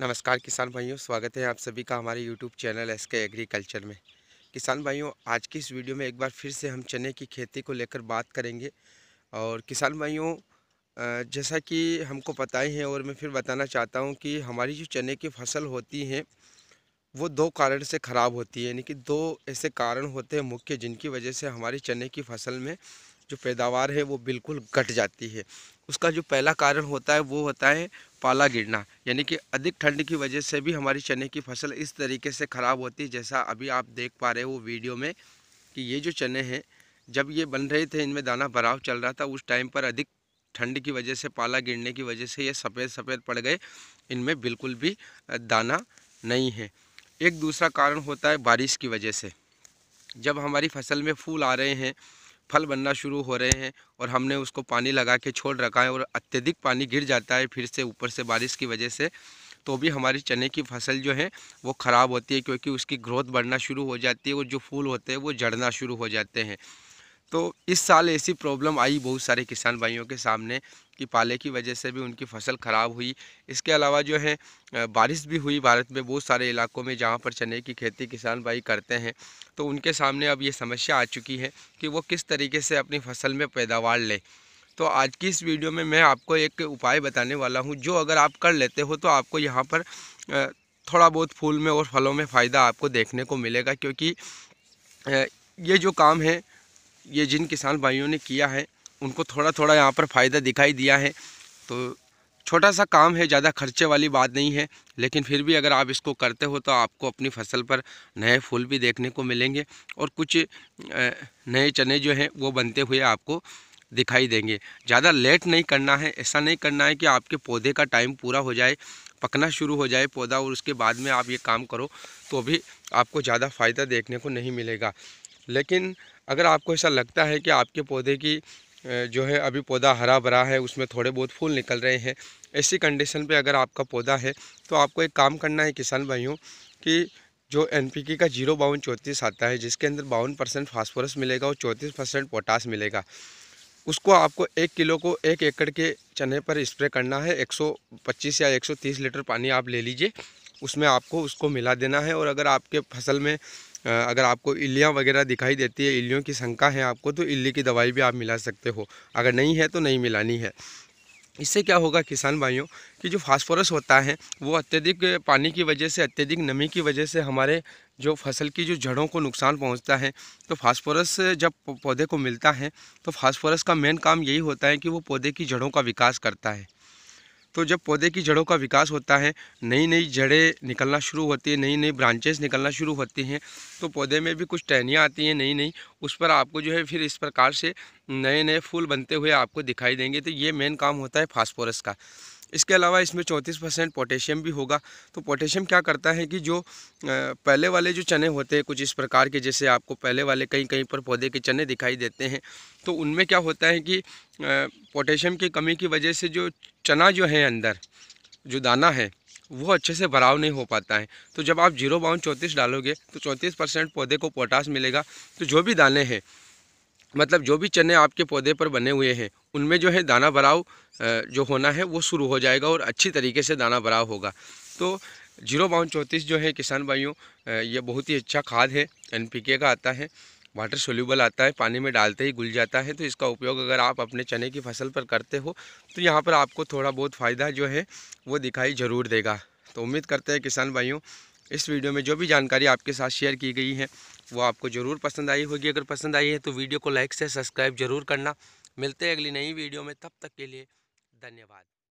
नमस्कार किसान भाइयों स्वागत है आप सभी का हमारे YouTube channel S K agriculture में किसान भाइयों आज की इस वीडियो में एक बार फिर से हम चने की खेती को लेकर बात करेंगे और किसान भाइयों जैसा कि हमको पता ही है और मैं फिर बताना चाहता हूं कि हमारी जो चने की फसल होती है वो दो कारण से ख़राब होती है यानी कि दो ऐसे कारण होते हैं मुख्य जिनकी वजह से हमारी चने की फसल में जो पैदावार है वो बिल्कुल घट जाती है उसका जो पहला कारण होता है वो होता है पाला गिरना यानी कि अधिक ठंड की वजह से भी हमारी चने की फसल इस तरीके से ख़राब होती है जैसा अभी आप देख पा रहे हो वीडियो में कि ये जो चने हैं जब ये बन रहे थे इनमें दाना भराव चल रहा था उस टाइम पर अधिक ठंड की वजह से पाला गिरने की वजह से ये सफ़ेद सफ़ेद पड़ गए इनमें बिल्कुल भी दाना नहीं है एक दूसरा कारण होता है बारिश की वजह से जब हमारी फसल में फूल आ रहे हैं फल बनना शुरू हो रहे हैं और हमने उसको पानी लगा के छोड़ रखा है और अत्यधिक पानी गिर जाता है फिर से ऊपर से बारिश की वजह से तो भी हमारी चने की फसल जो है वो ख़राब होती है क्योंकि उसकी ग्रोथ बढ़ना शुरू हो जाती है और जो फूल होते हैं वो जड़ना शुरू हो जाते हैं तो इस साल ऐसी प्रॉब्लम आई बहुत सारे किसान भाइयों के सामने कि पाले की वजह से भी उनकी फसल ख़राब हुई इसके अलावा जो है बारिश भी हुई भारत में बहुत सारे इलाकों में जहाँ पर चने की खेती किसान भाई करते हैं तो उनके सामने अब ये समस्या आ चुकी है कि वो किस तरीके से अपनी फसल में पैदावार लें तो आज की इस वीडियो में मैं आपको एक उपाय बताने वाला हूँ जो अगर आप कर लेते हो तो आपको यहाँ पर थोड़ा बहुत फूल में और फलों में फ़ायदा आपको देखने को मिलेगा क्योंकि ये जो काम है ये जिन किसान भाइयों ने किया है उनको थोड़ा थोड़ा यहाँ पर फ़ायदा दिखाई दिया है तो छोटा सा काम है ज़्यादा खर्चे वाली बात नहीं है लेकिन फिर भी अगर आप इसको करते हो तो आपको अपनी फसल पर नए फूल भी देखने को मिलेंगे और कुछ नए चने जो हैं वो बनते हुए आपको दिखाई देंगे ज़्यादा लेट नहीं करना है ऐसा नहीं करना है कि आपके पौधे का टाइम पूरा हो जाए पकना शुरू हो जाए पौधा और उसके बाद में आप ये काम करो तो भी आपको ज़्यादा फ़ायदा देखने को नहीं मिलेगा लेकिन अगर आपको ऐसा लगता है कि आपके पौधे की जो है अभी पौधा हरा भरा है उसमें थोड़े बहुत फूल निकल रहे हैं ऐसी कंडीशन पे अगर आपका पौधा है तो आपको एक काम करना है किसान भाइयों कि जो एन का जीरो बावन चौंतीस आता है जिसके अंदर बावन परसेंट फॉस्फोरस मिलेगा और चौंतीस परसेंट पोटास मिलेगा उसको आपको एक किलो को एक एकड़ के चने पर स्प्रे करना है पच्चीस या तीस लीटर पानी आप ले लीजिए उसमें आपको उसको मिला देना है और अगर आपके फसल में अगर आपको इलियाँ वगैरह दिखाई देती है इलियों की शंका है आपको तो इली की दवाई भी आप मिला सकते हो अगर नहीं है तो नहीं मिलानी है इससे क्या होगा किसान भाइयों कि जो फास्फोरस होता है वो अत्यधिक पानी की वजह से अत्यधिक नमी की वजह से हमारे जो फसल की जो जड़ों को नुकसान पहुंचता है तो फास्फोरस जब पौधे को मिलता है तो फास्फोरस का मेन काम यही होता है कि वो पौधे की जड़ों का विकास करता है तो जब पौधे की जड़ों का विकास होता है नई नई जड़ें निकलना शुरू होती है नई नई ब्रांचेस निकलना शुरू होती हैं तो पौधे में भी कुछ टहनियाँ आती हैं नई नई उस पर आपको जो है फिर इस प्रकार से नए नए फूल बनते हुए आपको दिखाई देंगे तो ये मेन काम होता है फास्फोरस का इसके अलावा इसमें चौंतीस परसेंट पोटेशियम भी होगा तो पोटेशियम क्या करता है कि जो पहले वाले जो चने होते हैं कुछ इस प्रकार के जैसे आपको पहले वाले कहीं कहीं पर पौधे के चने दिखाई देते हैं तो उनमें क्या होता है कि पोटेशियम की कमी की वजह से जो चना जो है अंदर जो दाना है वो अच्छे से भराव नहीं हो पाता है तो जब आप जीरो बाउंड चौंतीस डालोगे तो चौंतीस परसेंट पौधे को पोटास मिलेगा तो जो भी दाने हैं मतलब जो भी चने आपके पौधे पर बने हुए हैं उनमें जो है दाना भराव जो होना है वो शुरू हो जाएगा और अच्छी तरीके से दाना भराव होगा तो जीरो बावन चौंतीस जो है किसान भाइयों ये बहुत ही अच्छा खाद है एनपीके का आता है वाटर सोल्यूबल आता है पानी में डालते ही घुल जाता है तो इसका उपयोग अगर आप अपने चने की फसल पर करते हो तो यहाँ पर आपको थोड़ा बहुत फ़ायदा जो है वो दिखाई ज़रूर देगा तो उम्मीद करते हैं किसान भाइयों इस वीडियो में जो भी जानकारी आपके साथ शेयर की गई है वो आपको ज़रूर पसंद आई होगी अगर पसंद आई है तो वीडियो को लाइक से सब्सक्राइब ज़रूर करना मिलते हैं अगली नई वीडियो में तब तक के लिए धन्यवाद